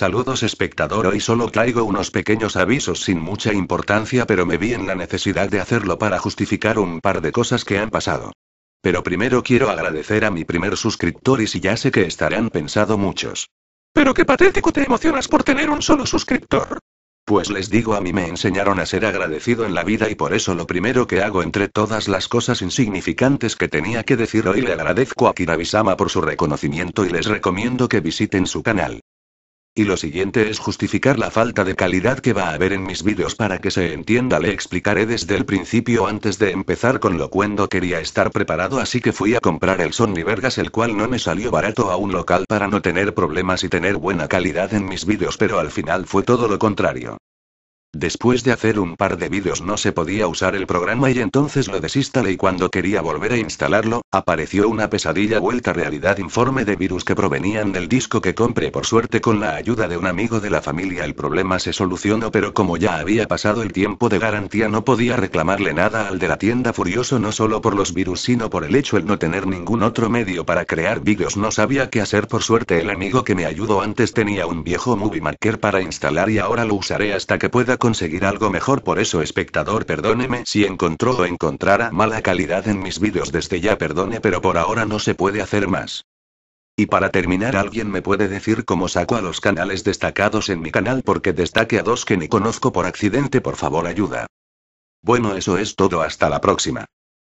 Saludos espectador hoy solo traigo unos pequeños avisos sin mucha importancia pero me vi en la necesidad de hacerlo para justificar un par de cosas que han pasado. Pero primero quiero agradecer a mi primer suscriptor y si ya sé que estarán pensado muchos. Pero qué patético te emocionas por tener un solo suscriptor. Pues les digo a mí me enseñaron a ser agradecido en la vida y por eso lo primero que hago entre todas las cosas insignificantes que tenía que decir hoy le agradezco a Kirabisama por su reconocimiento y les recomiendo que visiten su canal. Y lo siguiente es justificar la falta de calidad que va a haber en mis vídeos para que se entienda. Le explicaré desde el principio antes de empezar con lo cuento Quería estar preparado así que fui a comprar el Sony Vergas el cual no me salió barato a un local para no tener problemas y tener buena calidad en mis vídeos pero al final fue todo lo contrario. Después de hacer un par de vídeos no se podía usar el programa y entonces lo desinstalé y cuando quería volver a instalarlo, apareció una pesadilla vuelta realidad informe de virus que provenían del disco que compré por suerte con la ayuda de un amigo de la familia el problema se solucionó pero como ya había pasado el tiempo de garantía no podía reclamarle nada al de la tienda furioso no solo por los virus sino por el hecho el no tener ningún otro medio para crear vídeos no sabía qué hacer por suerte el amigo que me ayudó antes tenía un viejo movie maker para instalar y ahora lo usaré hasta que pueda conseguir algo mejor. Por eso, espectador, perdóneme si encontró o encontrara mala calidad en mis vídeos desde ya, perdone, pero por ahora no se puede hacer más. Y para terminar, ¿alguien me puede decir cómo saco a los canales destacados en mi canal porque destaque a dos que ni conozco por accidente? Por favor, ayuda. Bueno, eso es todo, hasta la próxima.